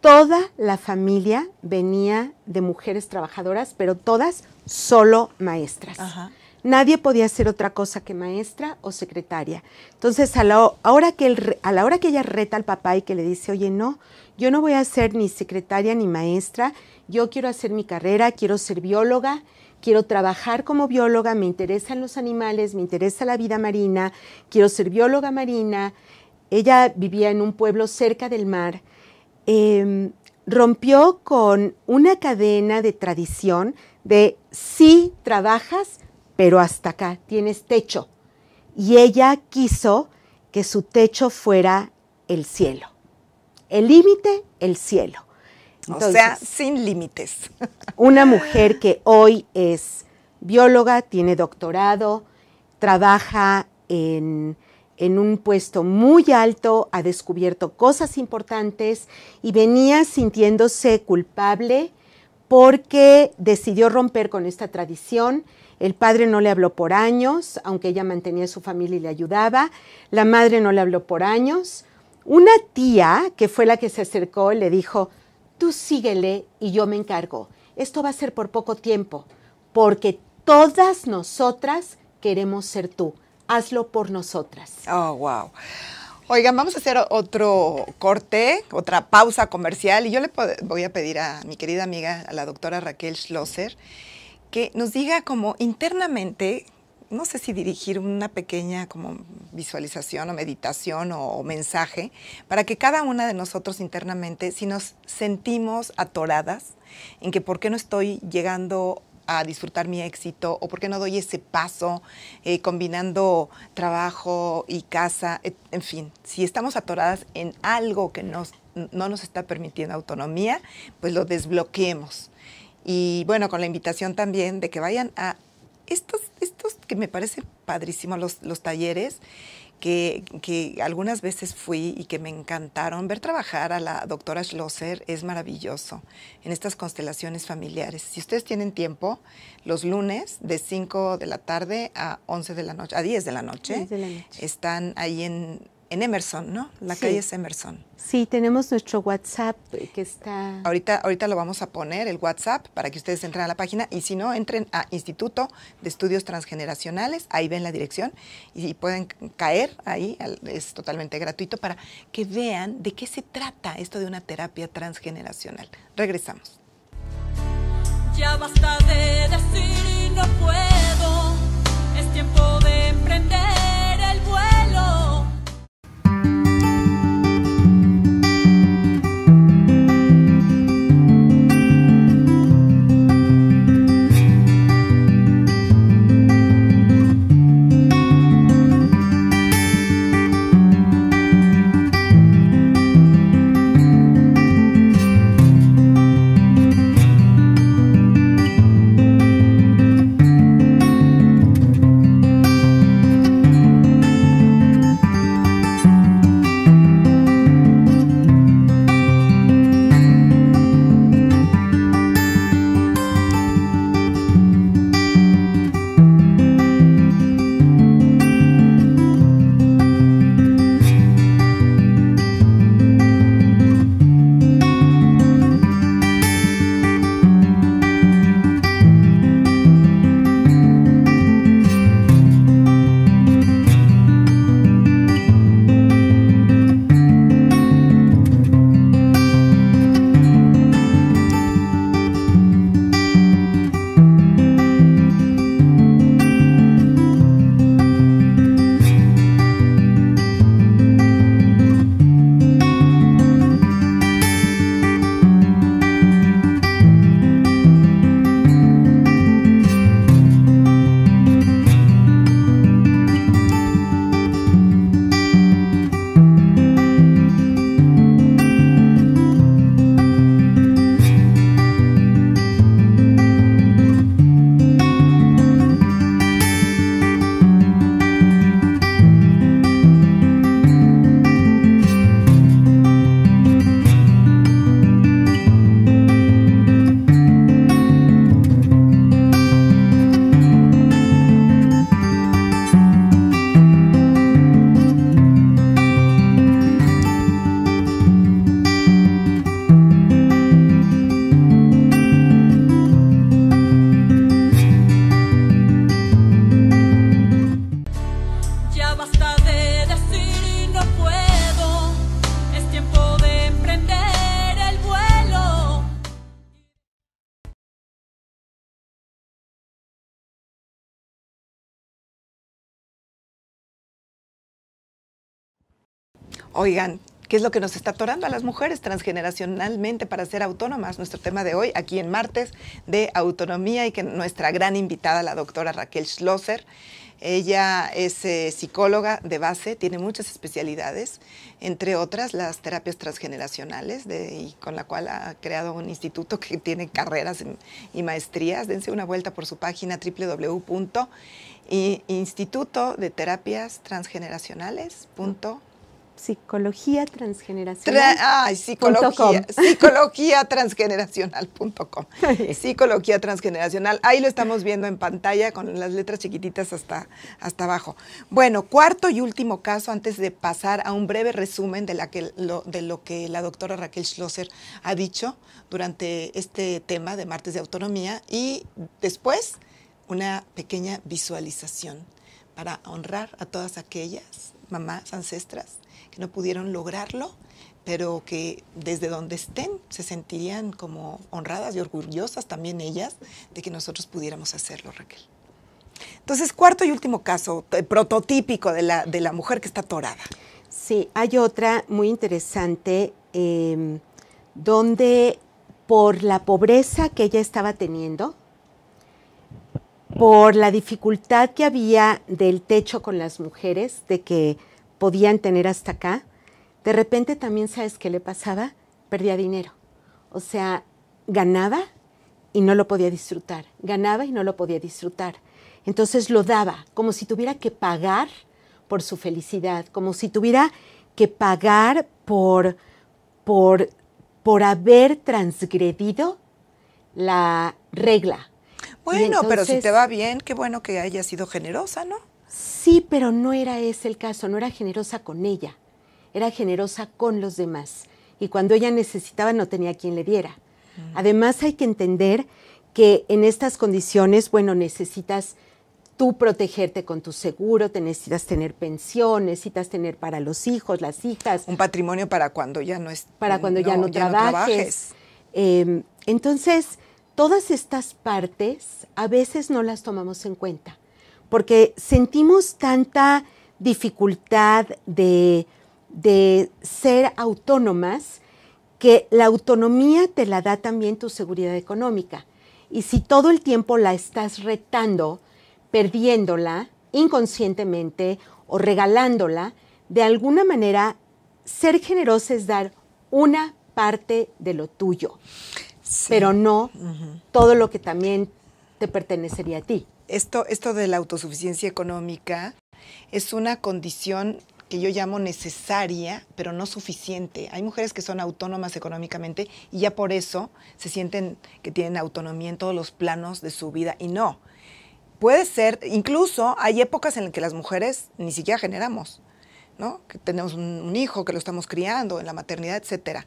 Toda la familia venía de mujeres trabajadoras, pero todas solo maestras. Ajá. Nadie podía ser otra cosa que maestra o secretaria. Entonces, a la, hora que a la hora que ella reta al papá y que le dice, oye, no, yo no voy a ser ni secretaria ni maestra, yo quiero hacer mi carrera, quiero ser bióloga, quiero trabajar como bióloga, me interesan los animales, me interesa la vida marina, quiero ser bióloga marina. Ella vivía en un pueblo cerca del mar. Em, rompió con una cadena de tradición de si trabajas, pero hasta acá tienes techo. Y ella quiso que su techo fuera el cielo. El límite, el cielo. o sea, sin límites. *laughs* Una mujer que hoy es bióloga, tiene doctorado, trabaja en, en, un puesto muy alto, ha descubierto cosas importantes y venía sintiéndose culpable porque decidió romper con esta tradición el padre no le habló por años, aunque ella mantenía su familia y le ayudaba. La madre no le habló por años. Una tía, que fue la que se acercó, le dijo, tú síguele y yo me encargo. Esto va a ser por poco tiempo, porque todas nosotras queremos ser tú. Hazlo por nosotras. Oh, wow. Oigan, vamos a hacer otro corte, otra pausa comercial y yo le voy a pedir a mi querida amiga, a la doctora Raquel Schlosser, que nos diga como internamente, no sé si dirigir una pequeña como visualización o meditación o, mensaje, para que cada una de nosotros internamente, si nos sentimos atoradas en que por qué no estoy llegando a disfrutar mi éxito o por qué no doy ese paso eh, combinando trabajo y casa, en fin, si estamos atoradas en algo que nos, no nos está permitiendo autonomía, pues lo desbloqueemos. Y bueno, con la invitación también de que vayan a estos, estos que me parecen padrísimos, los, talleres, que, algunas veces fui y que me encantaron. Ver trabajar a la doctora Schlosser es maravilloso en estas constelaciones familiares. Si ustedes tienen tiempo, los lunes de 5 de la tarde a 11 de la noche, a 10 de la noche. están ahí en en Emerson, ¿no? La calle es Emerson. Sí, tenemos nuestro WhatsApp que está... Ahorita, ahorita lo vamos a poner, el WhatsApp, para que ustedes entren a la página. Y si no, entren a Instituto de Estudios Transgeneracionales, ahí ven la dirección y pueden caer ahí, es totalmente gratuito, para que vean de qué se trata esto de una terapia transgeneracional. Regresamos. Ya basta de decir no puedo, es tiempo de emprender. Oigan, ¿qué es lo que nos está atorando a las mujeres transgeneracionalmente para ser autónomas? Nuestro tema de hoy, aquí en martes, de autonomía y que nuestra gran invitada, la doctora Raquel Schlosser, ella es eh, psicóloga de base, tiene muchas especialidades, entre otras las terapias transgeneracionales, con la cual ha creado un instituto que tiene carreras y maestrías. Dense una vuelta por su página de terapias www.institutodeTerapiastransgeneracionales.com psicología transgeneracional. psicología, *laughs* transgeneracional.com. *laughs* Psicología transgeneracional. Ahí lo estamos viendo en pantalla con las letras chiquititas hasta, hasta abajo. Bueno, cuarto y último caso antes de pasar a un breve resumen de, de lo que la doctora Raquel Schlosser ha dicho durante este tema de martes de autonomía y después una pequeña visualización para honrar a todas aquellas mamás ancestras no pudieron lograrlo, pero que desde donde estén se sentirían como honradas y orgullosas también ellas de que nosotros pudiéramos hacerlo, Raquel. Entonces, cuarto y último caso, eh, prototípico de la, de la mujer que está atorada. Sí, hay otra muy interesante em, donde por la pobreza que ella estaba teniendo, por la dificultad que había del techo con las mujeres, de que podían tener hasta acá, de repente también sabes qué le pasaba, perdía dinero. O sea, ganaba y no lo podía disfrutar, ganaba y no lo podía disfrutar. Entonces lo daba, como si tuviera que pagar por su felicidad, como si tuviera que pagar por, por, por haber transgredido la regla. Bueno, pero si te va bien, qué bueno que haya sido generosa, ¿no? Sí, pero no era ese el caso, no era generosa con ella, era generosa con los demás. Y cuando ella necesitaba no tenía quien le diera. Mm. Además hay que entender que en estas condiciones, bueno, necesitas tú protegerte con tu seguro, te necesitas tener pensión, necesitas tener para los hijos, las hijas. Un patrimonio para cuando ya no es. Para cuando ya no trabajes. Em, entonces, todas estas partes a veces no las tomamos en cuenta porque sentimos tanta dificultad de, ser autónomas que la autonomía te la da también tu seguridad económica. Y si todo el tiempo la estás retando, perdiéndola inconscientemente o regalándola, de alguna manera ser generosa es dar una parte de lo tuyo, pero no todo lo que también te pertenecería a ti esto, esto de la autosuficiencia económica es una condición que yo llamo necesaria, pero no suficiente. Hay mujeres que son autónomas económicamente y ya por eso se sienten que tienen autonomía en todos los planos de su vida y no. Puede ser, incluso hay épocas en las que las mujeres ni siquiera generamos, ¿no? Que tenemos un, un hijo que lo estamos criando, en la maternidad, etcétera.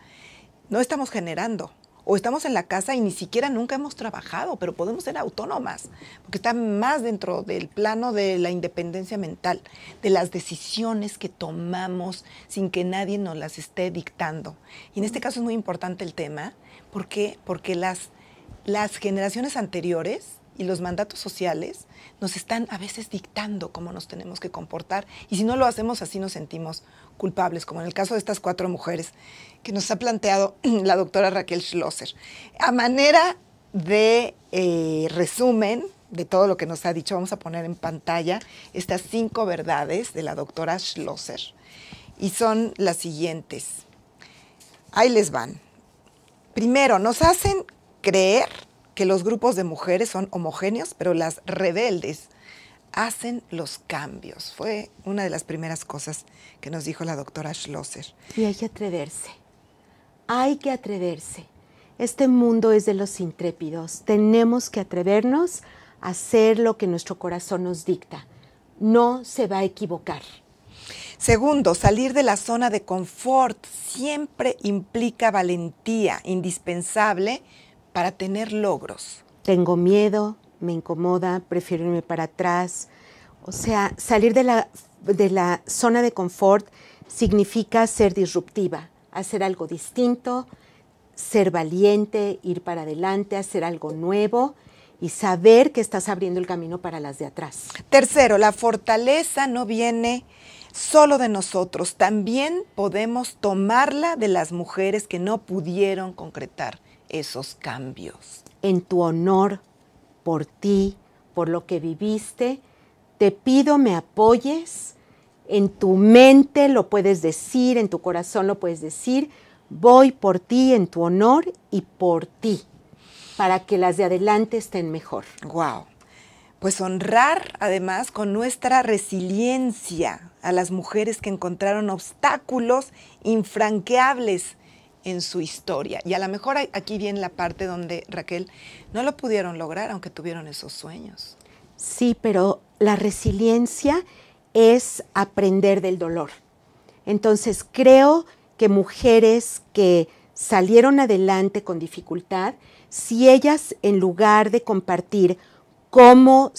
No estamos generando o estamos en la casa y ni siquiera nunca hemos trabajado, pero podemos ser autónomas, porque está más dentro del plano de la independencia mental, de las decisiones que tomamos sin que nadie nos las esté dictando. Y en este caso es muy importante el tema, Porque las, las generaciones anteriores y los mandatos sociales nos están a veces dictando cómo nos tenemos que comportar y si no lo hacemos así nos sentimos culpables, como en el caso de estas cuatro mujeres que nos ha planteado *clears throat* la doctora Raquel Schlosser. A manera de eh, resumen de todo lo que nos ha dicho, vamos a poner en pantalla estas cinco verdades de la doctora Schlosser. Y son las siguientes. Ahí les van. Primero, nos hacen creer que los grupos de mujeres son homogéneos, pero las rebeldes hacen los cambios. Fue una de las primeras cosas que nos dijo la doctora Schlosser. Y hay que atreverse. Hay que atreverse. Este mundo es de los intrépidos. Tenemos que atrevernos a hacer lo que nuestro corazón nos dicta. No se va a equivocar. Segundo, salir de la zona de confort siempre implica valentía indispensable para tener logros. Tengo miedo, me incomoda, prefiero irme para atrás. O sea, salir de la, de la zona de confort significa ser disruptiva, hacer algo distinto, ser valiente, ir para adelante, hacer algo nuevo y saber que estás abriendo el camino para las de atrás. Tercero, la fortaleza no viene solo de nosotros, también podemos tomarla de las mujeres que no pudieron concretar esos cambios. En tu honor, por ti, por lo que viviste. Te pido me apoyes. En tu mente lo puedes decir, en tu corazón lo puedes decir. Voy por ti, en tu honor y por ti, para que las de adelante estén mejor. Wow. Pues honrar además con nuestra resiliencia a las mujeres que encontraron obstáculos infranqueables en su historia. Y a lo mejor aquí viene la parte donde Raquel no lo pudieron lograr, aunque tuvieron esos sueños. Sí, pero la resiliencia es aprender del dolor. Entonces creo que mujeres que salieron adelante con dificultad, si ellas en lugar de compartir cómo,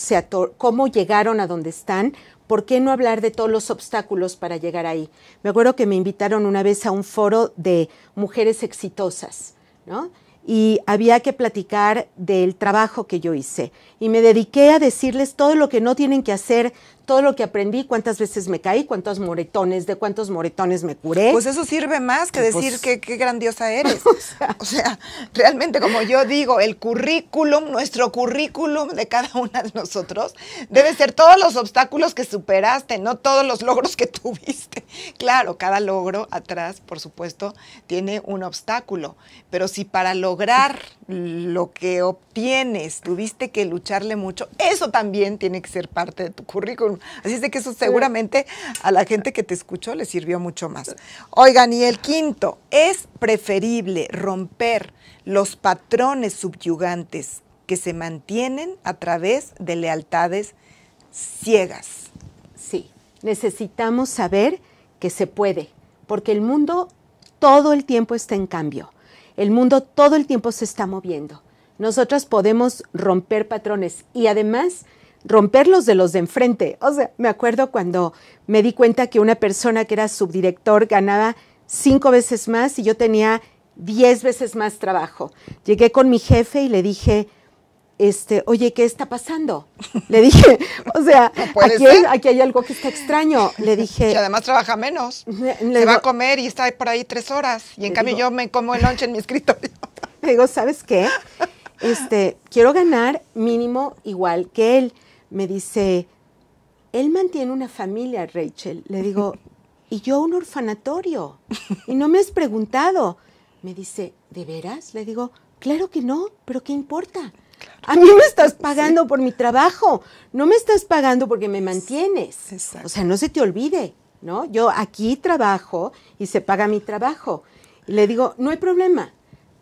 cómo llegaron a donde están, ¿por qué no hablar de todos los obstáculos para llegar ahí? Me acuerdo que me invitaron una vez a un foro de mujeres exitosas, ¿no? y había que platicar del trabajo que yo hice. Y me dediqué a decirles todo lo que no tienen que hacer, todo lo que aprendí, cuántas veces me caí, cuántos moretones, de cuántos moretones me curé. Pues eso sirve más que decir pues que qué grandiosa *laughs* eres. O sea, realmente como yo digo, el currículum, nuestro currículum de cada una de nosotros debe ser todos los obstáculos que superaste, no todos los logros que *laughs* tuviste. Claro, cada logro atrás, por supuesto, tiene un obstáculo, pero si para lograr lograr lo que obtienes, tuviste que lucharle mucho, eso también tiene que ser parte de tu currículum. Así es de que eso seguramente a la gente que te escuchó le sirvió mucho más. Oigan, y el quinto, es preferible romper los patrones subyugantes que se mantienen a través de lealtades ciegas. Sí, necesitamos saber que se puede, porque el mundo todo el tiempo está en cambio. El mundo todo el tiempo se está moviendo. Nosotras podemos romper patrones y además romperlos de los de enfrente. O sea, me acuerdo cuando me di cuenta que una persona que era subdirector ganaba cinco veces más y yo tenía diez veces más trabajo. Llegué con mi jefe y le dije, este, oye, ¿qué está pasando? *laughs* Le dije, o sea, aquí, hay, algo que está extraño. Le *laughs* dije. Y además trabaja menos. se va a comer y está por ahí tres horas. Y en cambio yo me como el lunch en mi escritorio. *laughs* Le digo, ¿sabes qué? Este, quiero ganar mínimo igual que él. Me dice, él mantiene una familia, Rachel. Le digo, y yo un orfanatorio. Y no me has preguntado. Me dice, ¿de veras? Le digo, claro que no, pero ¿qué importa? A mí me estás pagando por mi trabajo, no me estás pagando porque me mantienes. Exacto. O sea, no se te olvide, ¿no? Yo aquí trabajo y se paga mi trabajo. Y le digo, no hay problema,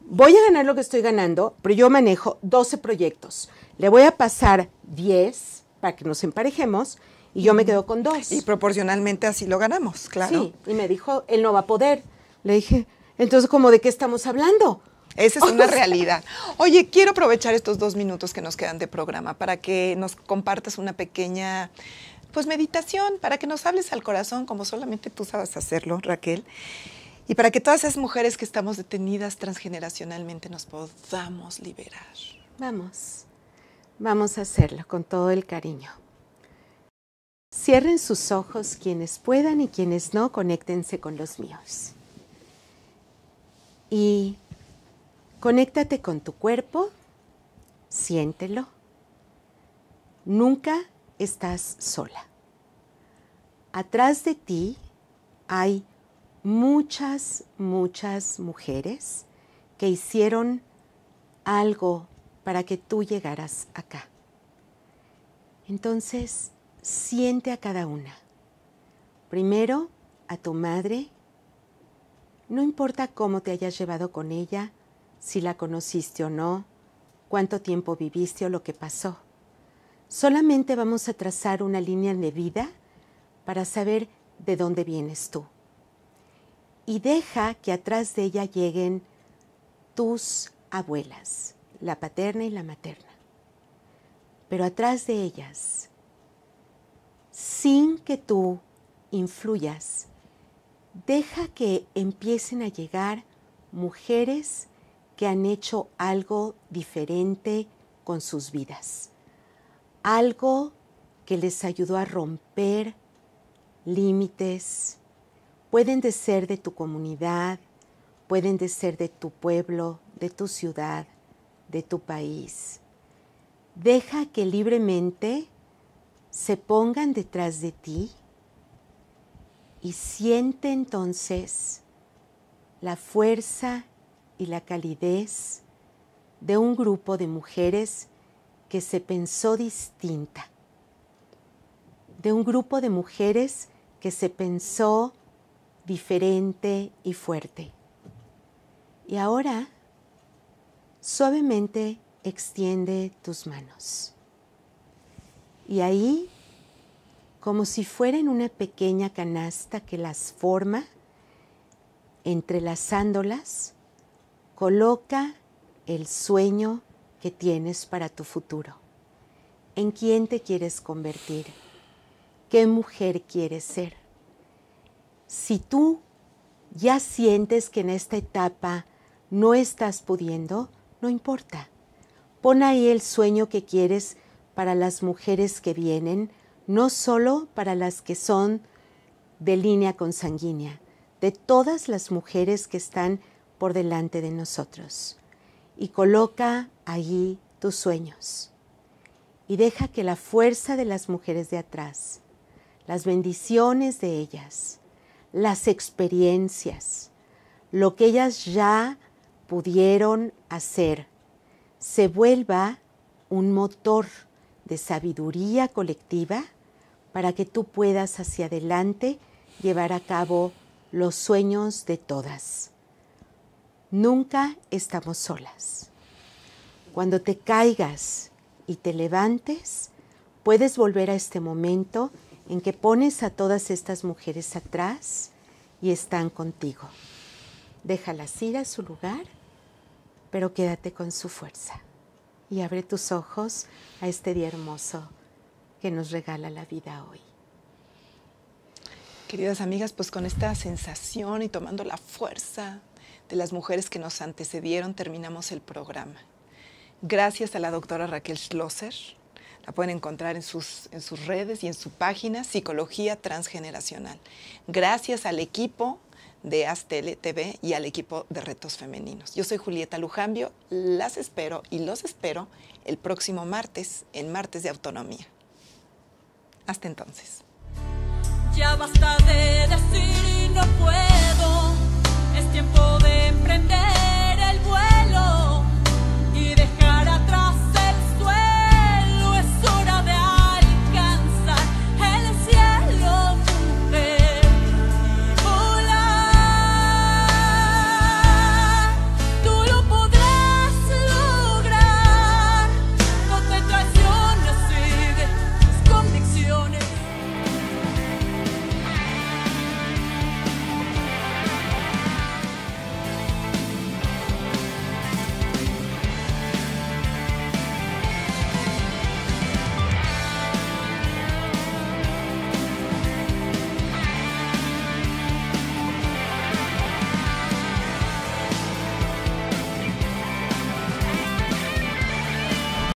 voy a ganar lo que estoy ganando, pero yo manejo 12 proyectos. Le voy a pasar 10 para que nos emparejemos y yo me quedo con dos. Y proporcionalmente así lo ganamos, claro. Sí, y me dijo, él no va a poder. Le dije, entonces, ¿cómo de qué estamos hablando? Esa es una *laughs* realidad. Oye, quiero aprovechar estos dos minutos que nos quedan de programa para que nos compartas una pequeña pues meditación, para que nos hables al corazón como solamente tú sabes hacerlo, Raquel. Y para que todas esas mujeres que estamos detenidas transgeneracionalmente nos podamos liberar. Vamos, vamos a hacerlo con todo el cariño. Cierren sus ojos quienes puedan y quienes no, conéctense con los míos. Y Conéctate con tu cuerpo, siéntelo. Nunca estás sola. Atrás de ti hay muchas, muchas mujeres que hicieron algo para que tú llegaras acá. Entonces, siente a cada una. Primero, a tu madre. No importa cómo te hayas llevado con ella, si la conociste o no, cuánto tiempo viviste o lo que pasó. Solamente vamos a trazar una línea de vida para saber de dónde vienes tú. Y deja que atrás de ella lleguen tus abuelas, la paterna y la materna. Pero atrás de ellas, sin que tú influyas, deja que empiecen a llegar mujeres han hecho algo diferente con sus vidas, algo que les ayudó a romper límites, pueden de ser de tu comunidad, pueden de ser de tu pueblo, de tu ciudad, de tu país. Deja que libremente se pongan detrás de ti y siente entonces la fuerza y la calidez de un grupo de mujeres que se pensó distinta, de un grupo de mujeres que se pensó diferente y fuerte. Y ahora, suavemente extiende tus manos. Y ahí, como si fueran una pequeña canasta que las forma, entrelazándolas, Coloca el sueño que tienes para tu futuro. ¿En quién te quieres convertir? ¿Qué mujer quieres ser? Si tú ya sientes que en esta etapa no estás pudiendo, no importa. Pon ahí el sueño que quieres para las mujeres que vienen, no solo para las que son de línea consanguínea, de todas las mujeres que están por delante de nosotros y coloca allí tus sueños y deja que la fuerza de las mujeres de atrás, las bendiciones de ellas, las experiencias, lo que ellas ya pudieron hacer, se vuelva un motor de sabiduría colectiva para que tú puedas hacia adelante llevar a cabo los sueños de todas. Nunca estamos solas. Cuando te caigas y te levantes, puedes volver a este momento en que pones a todas estas mujeres atrás y están contigo. Déjalas ir a su lugar, pero quédate con su fuerza y abre tus ojos a este día hermoso que nos regala la vida hoy. Queridas amigas, pues con esta sensación y tomando la fuerza de las mujeres que nos antecedieron terminamos el programa. Gracias a la doctora Raquel Schlosser, la pueden encontrar en sus, en sus redes y en su página Psicología Transgeneracional. Gracias al equipo de Aztele TV y al equipo de Retos Femeninos. Yo soy Julieta Lujambio, las espero y los espero el próximo martes en Martes de Autonomía. Hasta entonces. Ya basta de decir no puedo tiempo de emprender el vuelo.